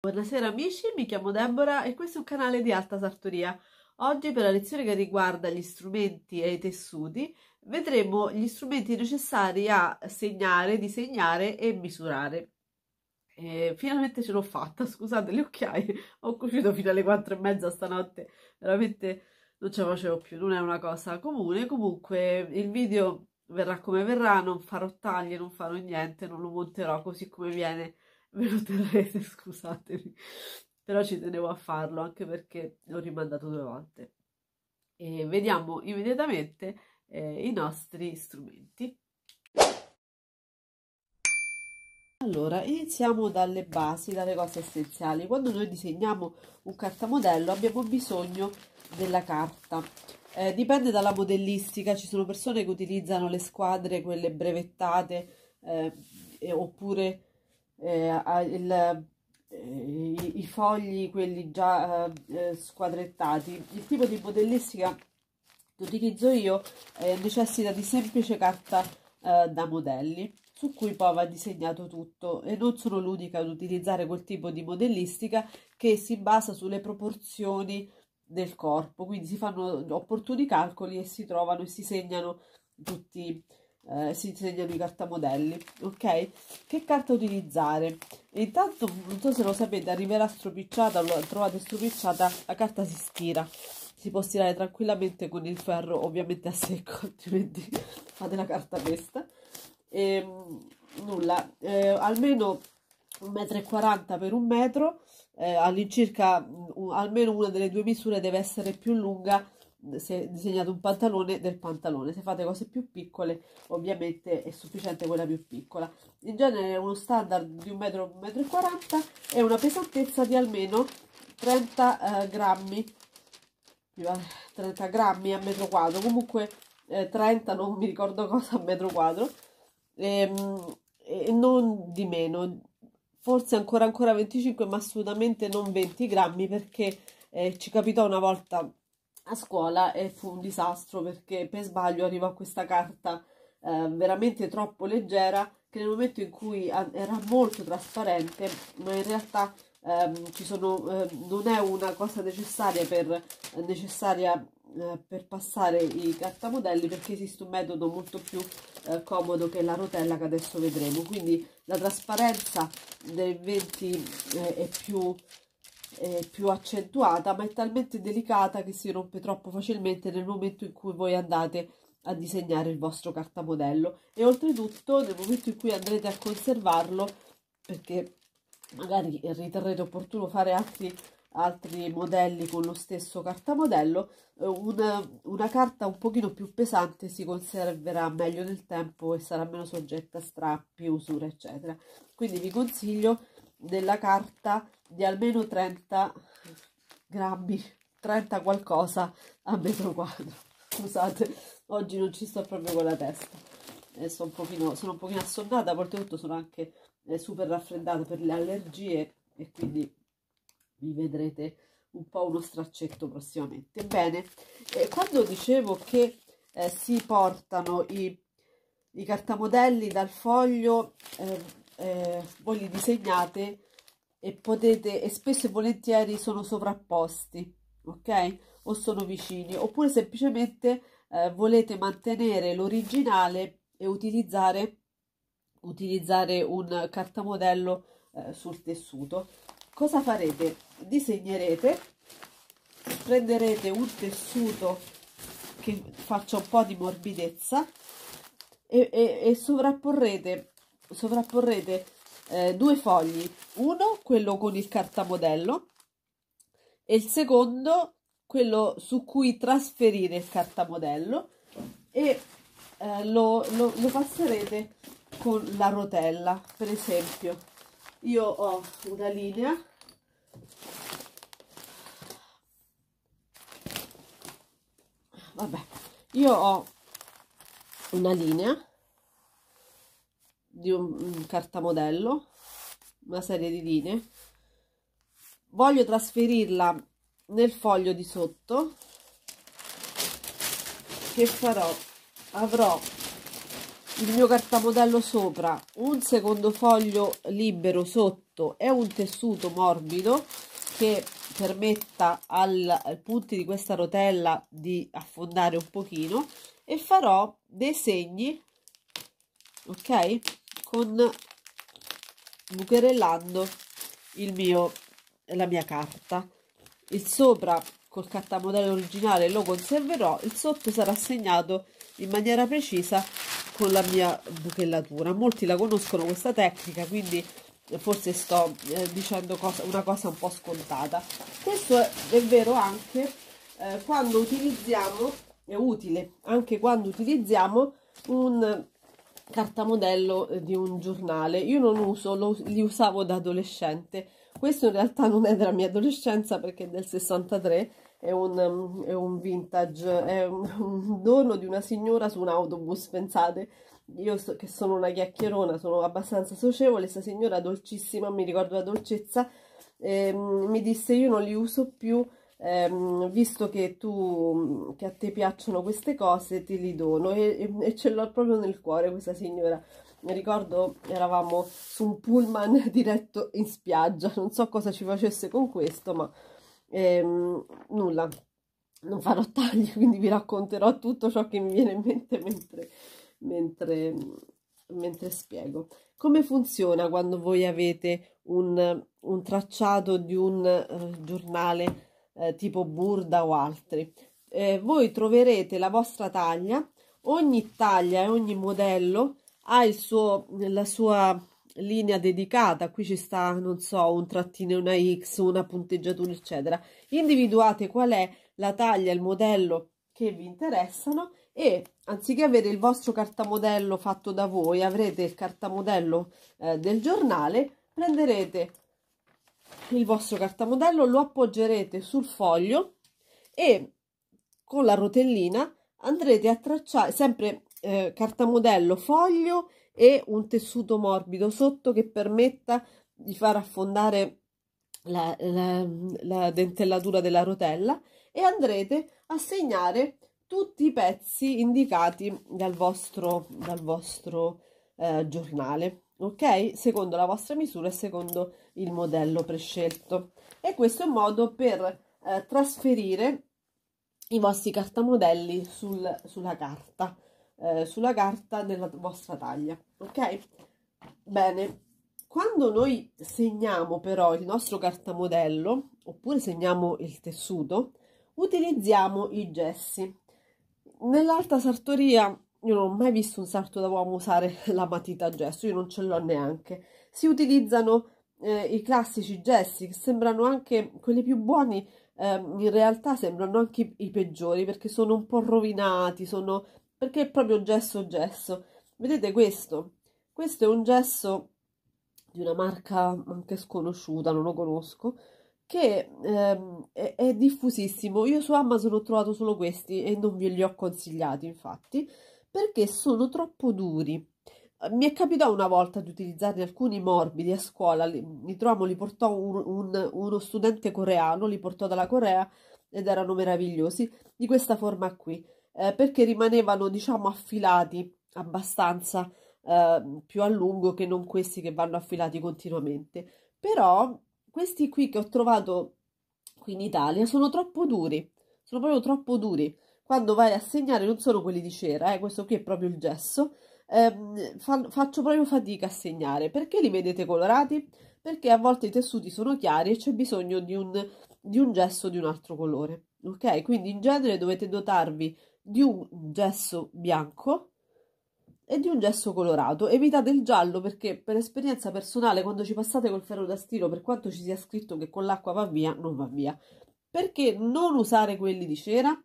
Buonasera amici, mi chiamo Deborah e questo è un canale di Alta Sartoria. Oggi per la lezione che riguarda gli strumenti e i tessuti vedremo gli strumenti necessari a segnare, disegnare e misurare. E finalmente ce l'ho fatta, scusate le occhiaie, ho cucito fino alle 4 e mezza stanotte, veramente non ce la facevo più, non è una cosa comune. Comunque il video verrà come verrà, non farò taglie, non farò niente, non lo monterò così come viene ve lo terrete, scusatemi, però ci tenevo a farlo anche perché l'ho rimandato due volte. E vediamo immediatamente eh, i nostri strumenti. Allora, iniziamo dalle basi, dalle cose essenziali. Quando noi disegniamo un cartamodello abbiamo bisogno della carta. Eh, dipende dalla modellistica, ci sono persone che utilizzano le squadre, quelle brevettate, eh, e, oppure eh, il, eh, i fogli, quelli già eh, eh, squadrettati. Il tipo di modellistica che utilizzo io eh, necessita di semplice carta eh, da modelli su cui poi va disegnato tutto e non sono l'unica ad utilizzare quel tipo di modellistica che si basa sulle proporzioni del corpo, quindi si fanno opportuni calcoli e si trovano e si segnano tutti eh, si disegnano i cartamodelli, ok? Che carta utilizzare? Intanto, non so se lo sapete, arriverà stropicciata, lo trovate stropicciata, la carta si stira. Si può stirare tranquillamente con il ferro, ovviamente a secco, altrimenti fate la carta pesta. E, ehm, nulla, eh, almeno 1,40 m per un metro, eh, all'incirca mm, almeno una delle due misure deve essere più lunga se disegnate un pantalone del pantalone se fate cose più piccole ovviamente è sufficiente quella più piccola in genere uno standard di 1,40 m 1,40 m e una pesantezza di almeno 30 eh, grammi 30 grammi a metro quadro comunque eh, 30 non mi ricordo cosa a metro quadro ehm, e, e non di meno forse ancora ancora 25 ma assolutamente non 20 grammi perché eh, ci capitò una volta a scuola e fu un disastro perché per sbaglio arrivò questa carta eh, veramente troppo leggera che nel momento in cui ah, era molto trasparente, ma in realtà ehm, sono, eh, non è una cosa necessaria per, necessaria, eh, per passare i cartamodelli perché esiste un metodo molto più eh, comodo che la rotella che adesso vedremo. Quindi la trasparenza dei 20 eh, è più eh, più accentuata, ma è talmente delicata che si rompe troppo facilmente nel momento in cui voi andate a disegnare il vostro cartamodello e oltretutto nel momento in cui andrete a conservarlo perché magari riterrete opportuno fare altri, altri modelli con lo stesso cartamodello eh, una, una carta un pochino più pesante si conserverà meglio nel tempo e sarà meno soggetta a strappi, usure eccetera quindi vi consiglio della carta di almeno 30 grammi, 30 qualcosa a metro quadro. Scusate, oggi non ci sto proprio con la testa. Eh, sono, un pochino, sono un pochino assonnata, oltretutto sono anche eh, super raffreddata per le allergie e quindi vi vedrete un po' uno straccetto prossimamente. Bene, eh, quando dicevo che eh, si portano i, i cartamodelli dal foglio, eh, eh voi li disegnate e potete e spesso e volentieri sono sovrapposti ok o sono vicini oppure semplicemente eh, volete mantenere l'originale e utilizzare utilizzare un cartamodello eh, sul tessuto cosa farete disegnerete prenderete un tessuto che faccia un po di morbidezza e, e, e sovrapporrete sovrapporrete eh, due fogli, uno quello con il cartamodello e il secondo quello su cui trasferire il cartamodello e eh, lo, lo, lo passerete con la rotella, per esempio. Io ho una linea vabbè io ho una linea di un cartamodello, una serie di linee. Voglio trasferirla nel foglio di sotto che farò avrò il mio cartamodello sopra un secondo foglio libero sotto e un tessuto morbido che permetta al, al punti di questa rotella di affondare un pochino e farò dei segni ok con bucherellando il mio, la mia carta. Il sopra col cartamodello originale lo conserverò, il sotto sarà segnato in maniera precisa con la mia buchellatura. Molti la conoscono questa tecnica, quindi forse sto eh, dicendo cosa, una cosa un po' scontata. Questo è, è vero anche eh, quando utilizziamo, è utile anche quando utilizziamo un carta modello eh, di un giornale. Io non uso, lo, li usavo da adolescente. Questo in realtà non è della mia adolescenza perché è del 63, è un, è un vintage, è un, dono di una signora su un autobus, pensate. Io so, che sono una chiacchierona, sono abbastanza socievole, questa signora dolcissima, mi ricordo la dolcezza, eh, mi disse io non li uso più ehm, visto che tu che a te piacciono queste cose te li dono e, e, ce l'ho proprio nel cuore questa signora mi ricordo eravamo su un pullman diretto in spiaggia non so cosa ci facesse con questo ma ehm, nulla non farò tagli quindi vi racconterò tutto ciò che mi viene in mente mentre, mentre, mentre spiego come funziona quando voi avete un, un tracciato di un uh, giornale eh, tipo Burda o altri. Eh, voi troverete la vostra taglia, ogni taglia e ogni modello ha il suo, la sua linea dedicata, qui ci sta, non so, un trattino, una X, una punteggiatura, eccetera. Individuate qual è la taglia, il modello che vi interessano e anziché avere il vostro cartamodello fatto da voi, avrete il cartamodello eh, del giornale, prenderete il vostro cartamodello, lo appoggerete sul foglio e con la rotellina andrete a tracciare sempre eh, cartamodello, foglio e un tessuto morbido sotto che permetta di far affondare la, la, la dentellatura della rotella e andrete a segnare tutti i pezzi indicati dal vostro, dal vostro eh, giornale ok? Secondo la vostra misura e secondo il modello prescelto. E questo è un modo per eh, trasferire i vostri cartamodelli sul, sulla carta, eh, sulla carta della vostra taglia, ok? Bene, quando noi segniamo però il nostro cartamodello, oppure segniamo il tessuto, utilizziamo i gessi. Nell'alta sartoria io non ho mai visto un sarto da uomo usare la matita a gesso, io non ce l'ho neanche. Si utilizzano eh, i classici gessi che sembrano anche quelli più buoni, eh, in realtà sembrano anche i, i, peggiori perché sono un po' rovinati, sono perché è proprio gesso gesso. Vedete questo? Questo è un gesso di una marca anche sconosciuta, non lo conosco, che ehm, è, è diffusissimo. Io su Amazon ho trovato solo questi e non ve li ho consigliati, infatti perché sono troppo duri. Eh, mi è capitato una volta di utilizzarne alcuni morbidi a scuola, li, li, trovo, li portò un, un, uno studente coreano, li portò dalla Corea ed erano meravigliosi, di questa forma qui, eh, perché rimanevano diciamo affilati abbastanza eh, più a lungo che non questi che vanno affilati continuamente. Però questi qui che ho trovato qui in Italia sono troppo duri, sono proprio troppo duri quando vai a segnare non sono quelli di cera, eh, questo qui è proprio il gesso, ehm, fa, faccio proprio fatica a segnare. Perché li vedete colorati? Perché a volte i tessuti sono chiari e c'è bisogno di un, di un gesso di un altro colore. Ok, quindi in genere dovete dotarvi di un gesso bianco e di un gesso colorato. Evitate il giallo perché per esperienza personale quando ci passate col ferro da stiro, per quanto ci sia scritto che con l'acqua va via, non va via. Perché non usare quelli di cera?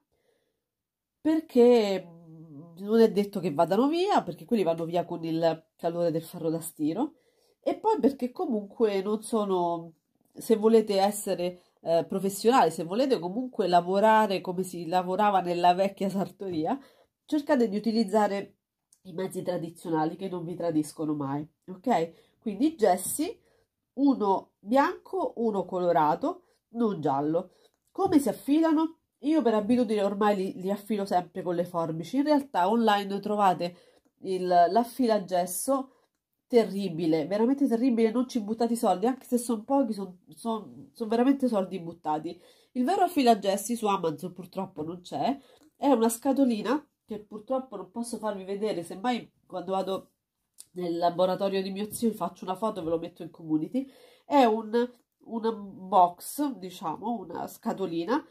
perché mhmm, non è detto che vadano via, perché quelli vanno via con il calore del ferro da stiro, e poi perché comunque non sono, se volete essere eh, professionali, se volete comunque lavorare come si lavorava nella vecchia sartoria, cercate di utilizzare i mezzi tradizionali che non vi tradiscono mai, ok? Quindi gessi, uno bianco, uno colorato, non giallo. Come si affidano? Io per abitudine ormai li, li affilo sempre con le forbici. In realtà online trovate l'affilagesso terribile, veramente terribile, non ci buttate i soldi, anche se sono pochi, sono son, son veramente soldi buttati. Il vero affilagesso su Amazon purtroppo non c'è, è una scatolina che purtroppo non posso farvi vedere, semmai quando vado nel laboratorio di mio zio faccio una foto e ve lo metto in community, è un, un box, diciamo, una scatolina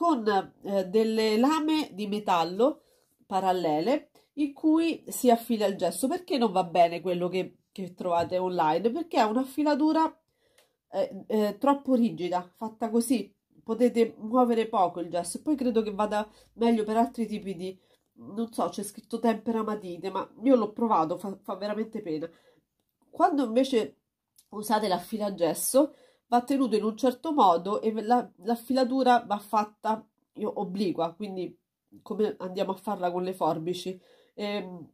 con eh, delle lame di metallo parallele in cui si affila il gesso. Perché non va bene quello che, che trovate online? Perché è un'affilatura eh, eh, troppo rigida, fatta così. Potete muovere poco il gesso e poi credo che vada meglio per altri tipi di... Non so, c'è scritto tempera matite, ma io l'ho provato, fa, fa veramente pena. Quando invece usate l'affilagesso, va tenuto in un certo modo e la, la filatura va fatta io, obliqua, quindi come andiamo a farla con le forbici. Ehm,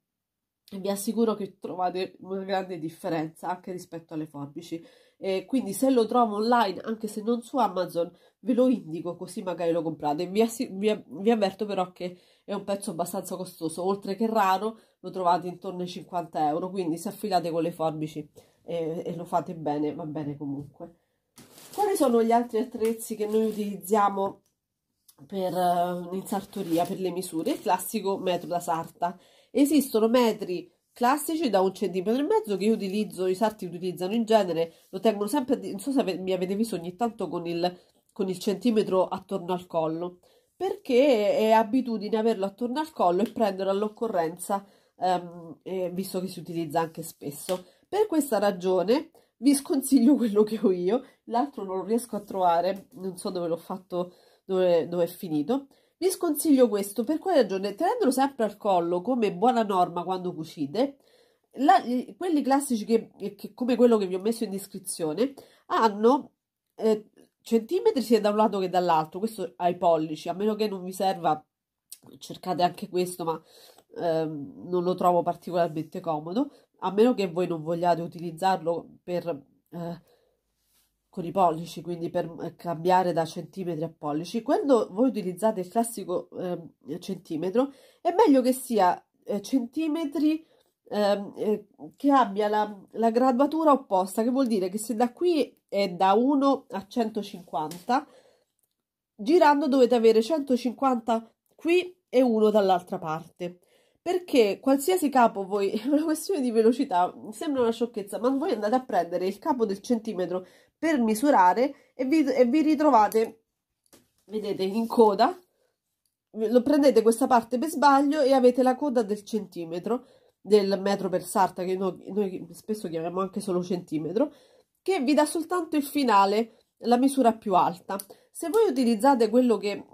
e, vi assicuro che trovate una grande differenza anche rispetto alle forbici. E quindi se lo trovo online, anche se non su Amazon, ve lo indico così magari lo comprate. Vi, vi, vi avverto però che è un pezzo abbastanza costoso, oltre che raro, lo trovate intorno ai 50 euro, quindi se affilate con le forbici eh, e lo fate bene, va bene comunque. Quali sono gli altri attrezzi che noi utilizziamo per, uh, in sartoria per le misure? Il classico metro da sarta. Esistono metri classici da un centimetro e mezzo che io utilizzo, i sarti utilizzano in genere, lo tengono sempre, non so se mi avete visto ogni tanto con il, con il centimetro attorno al collo, perché è abitudine averlo attorno al collo e prenderlo all'occorrenza, ehm, eh, visto che si utilizza anche spesso. Per questa ragione vi sconsiglio quello che ho io, l'altro non lo riesco a trovare, non so dove l'ho fatto, dove, dove, è finito. Vi sconsiglio questo, per quale ragione? Tenendolo sempre al collo come buona norma quando cucite, la, quelli classici che, che, come quello che vi ho messo in descrizione hanno eh, centimetri sia da un lato che dall'altro, questo ai pollici, a meno che non vi serva, cercate anche questo, ma ehm, non lo trovo particolarmente comodo a meno che voi non vogliate utilizzarlo per, eh, con i pollici, quindi per eh, cambiare da centimetri a pollici, quando voi utilizzate il classico eh, centimetro è meglio che sia eh, centimetri ehm, eh, che abbia la, la graduatura opposta, che vuol dire che se da qui è da 1 a 150, girando dovete avere 150 qui e uno dall'altra parte perché qualsiasi capo voi, è una questione di velocità, sembra una sciocchezza, ma voi andate a prendere il capo del centimetro per misurare e vi, e vi ritrovate, vedete, in coda, lo prendete questa parte per sbaglio e avete la coda del centimetro, del metro per sarta, che noi, noi spesso chiamiamo anche solo centimetro, che vi dà soltanto il finale, la misura più alta. Se voi utilizzate quello che,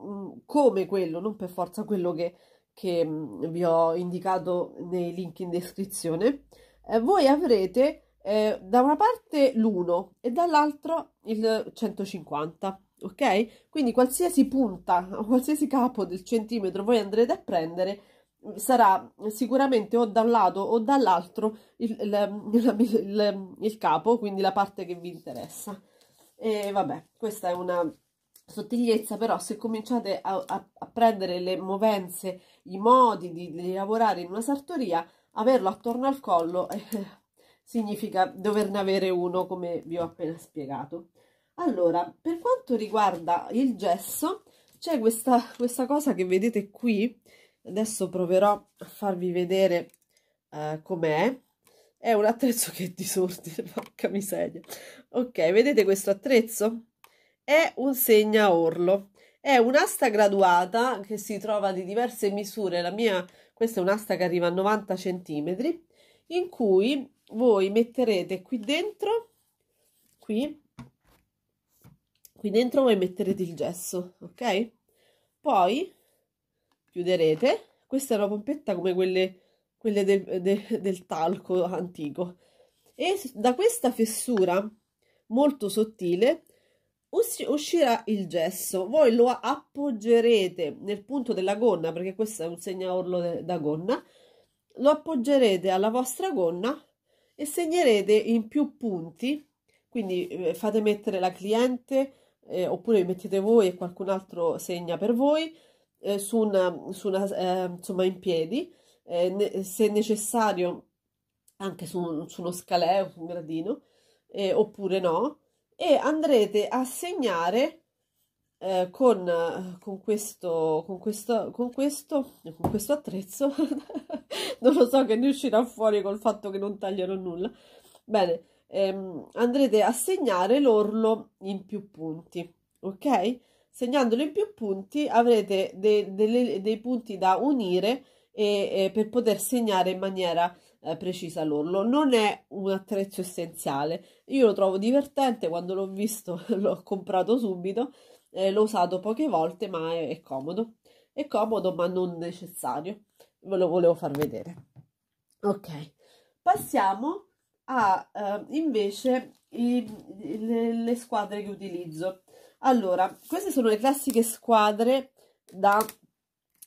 come quello, non per forza quello che che mhmm, vi ho indicato nei link in descrizione, eh, voi avrete eh, da una parte l'1 e dall'altra il 150, ok? Quindi qualsiasi punta, qualsiasi capo del centimetro voi andrete a prendere mhmm, sarà sicuramente o da un lato o dall'altro il, il, il, il, capo, quindi la parte che vi interessa. E vabbè, questa è una sottigliezza, però se cominciate a, a, a prendere le movenze, i modi di, di, lavorare in una sartoria, averlo attorno al collo eh, significa doverne avere uno, come vi ho appena spiegato. Allora, per quanto riguarda il gesso, c'è questa, questa cosa che vedete qui, adesso proverò a farvi vedere eh, com'è, è un attrezzo che disordine, porca miseria. Ok, vedete questo attrezzo? è un segna orlo. È un'asta graduata che si trova di diverse misure. La mia, questa è un'asta che arriva a 90 cm, in cui voi metterete qui dentro, qui, qui dentro voi metterete il gesso, ok? Poi chiuderete. Questa è una pompetta come quelle, quelle del, de, del talco antico. E da questa fessura molto sottile uscirà il gesso voi lo appoggerete nel punto della gonna perché questo è un segnaorlo da gonna lo appoggerete alla vostra gonna e segnerete in più punti quindi eh, fate mettere la cliente eh, oppure mettete voi e qualcun altro segna per voi eh, su una, su una eh, insomma in piedi eh, ne se necessario anche su, un, su uno scalè un gradino eh, oppure no e andrete a segnare eh, con, con, questo, con, questo, con, questo, con questo attrezzo, non lo so che ne uscirà fuori col fatto che non taglierò nulla, bene, ehm, andrete a segnare l'orlo in più punti, ok? Segnandolo in più punti avrete de, de, de, dei punti da unire e, e per poter segnare in maniera eh, precisa l'orlo. Non è un attrezzo essenziale. Io lo trovo divertente, quando l'ho visto l'ho comprato subito, eh, l'ho usato poche volte, ma è, è comodo. È comodo, ma non necessario. Ve lo volevo far vedere. Ok, passiamo a eh, invece i, le, le, squadre che utilizzo. Allora, queste sono le classiche squadre da,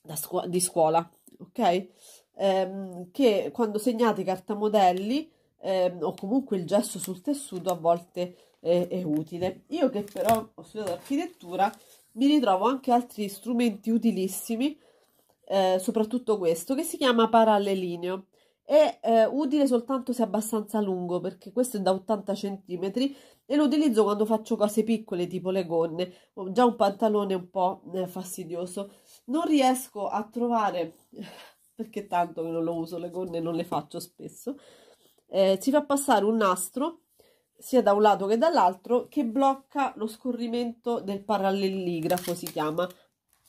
da scu di scuola, ok? ehm, che quando segnate i cartamodelli ehm, o comunque il gesso sul tessuto a volte eh, è utile. Io che però ho studiato architettura mi ritrovo anche altri strumenti utilissimi, eh, soprattutto questo, che si chiama parallelineo. È eh, utile soltanto se abbastanza lungo, perché questo è da 80 cm e lo utilizzo quando faccio cose piccole, tipo le gonne. Ho già un pantalone un po' eh, fastidioso. Non riesco a trovare perché tanto non lo uso, le gonne non le faccio spesso, eh, si fa passare un nastro sia da un lato che dall'altro che blocca lo scorrimento del paralleligrafo, si chiama,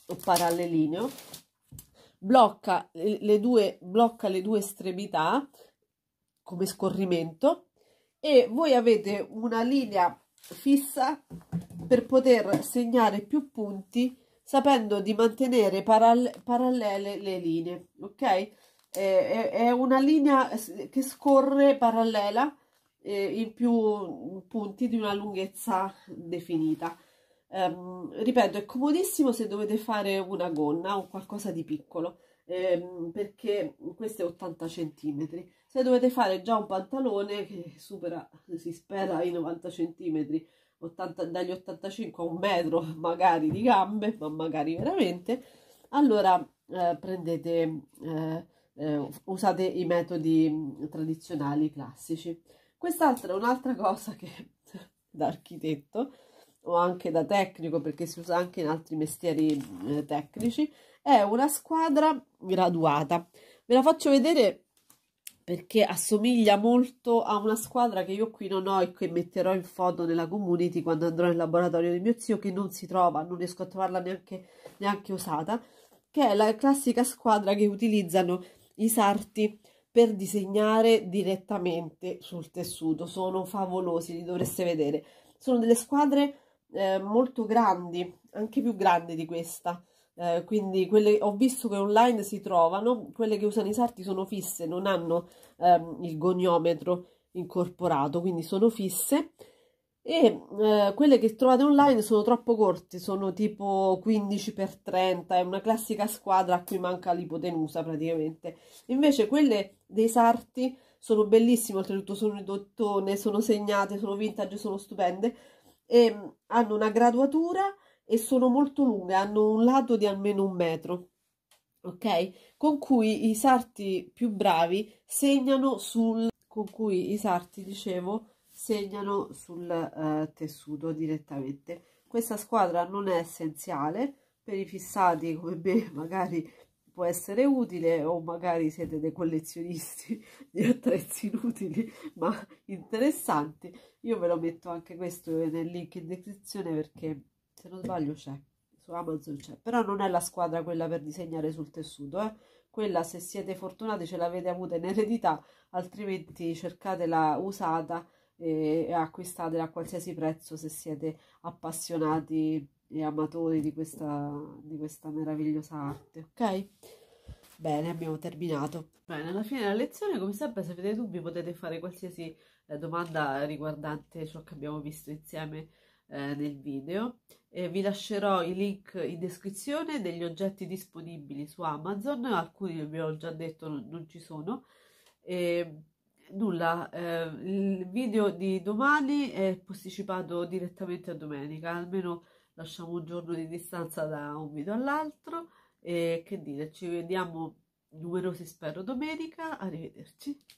o parallelineo, blocca le due, blocca le due estremità come scorrimento e voi avete una linea fissa per poter segnare più punti sapendo di mantenere paral- parallele le linee, ok? Eh, è, è, una linea che scorre parallela eh, in più punti di una lunghezza definita. Um, ripeto, è comodissimo se dovete fare una gonna o qualcosa di piccolo, ehm, perché questo è 80 cm. Se dovete fare già un pantalone che supera, si spera, i 90 centimetri, 80, dagli 85 a un metro magari di gambe, ma magari veramente, allora eh, prendete, eh, eh, usate i metodi mm, tradizionali classici. Quest'altra è un'altra cosa che da architetto o anche da tecnico, perché si usa anche in altri mestieri mm, eh, tecnici, è una squadra graduata. Ve la faccio vedere perché assomiglia molto a una squadra che io qui non ho e che metterò in foto nella community quando andrò in laboratorio di mio zio che non si trova, non riesco a trovarla neanche, neanche usata, che è la classica squadra che utilizzano i sarti per disegnare direttamente sul tessuto, sono favolosi, li dovreste vedere. Sono delle squadre eh, molto grandi, anche più grandi di questa, eh, quindi quelle, ho visto che online si trovano, quelle che usano i sarti sono fisse, non hanno ehm, il goniometro incorporato, quindi sono fisse e eh, quelle che trovate online sono troppo corte, sono tipo 15x30, è una classica squadra a cui manca l'ipotenusa praticamente. Invece quelle dei sarti sono bellissime, oltretutto sono in dottone, sono segnate, sono vintage, sono stupende e hanno una graduatura e sono molto lunghe, hanno un lato di almeno un metro, ok? Con cui i sarti più bravi segnano sul... con cui i sarti, dicevo, segnano sul eh, tessuto direttamente. Questa squadra non è essenziale, per i fissati come me magari può essere utile o magari siete dei collezionisti di attrezzi inutili ma interessanti. Io ve lo metto anche questo nel link in descrizione perché se non sbaglio c'è, su Amazon c'è, però non è la squadra quella per disegnare sul tessuto, eh. quella se siete fortunati ce l'avete avuta in eredità, altrimenti cercatela usata e acquistatela a qualsiasi prezzo se siete appassionati e amatori di questa, di questa meravigliosa arte, ok? Bene, abbiamo terminato. Bene, alla fine della lezione, come sempre, se avete dubbi potete fare qualsiasi eh, domanda riguardante ciò che abbiamo visto insieme eh, del video. E vi lascerò i link in descrizione degli oggetti disponibili su Amazon, alcuni vi ho già detto non, non ci sono. E, nulla, eh, il video di domani è posticipato direttamente a domenica, almeno lasciamo un giorno di distanza da un video all'altro e che dire, ci vediamo numerosi spero domenica, arrivederci.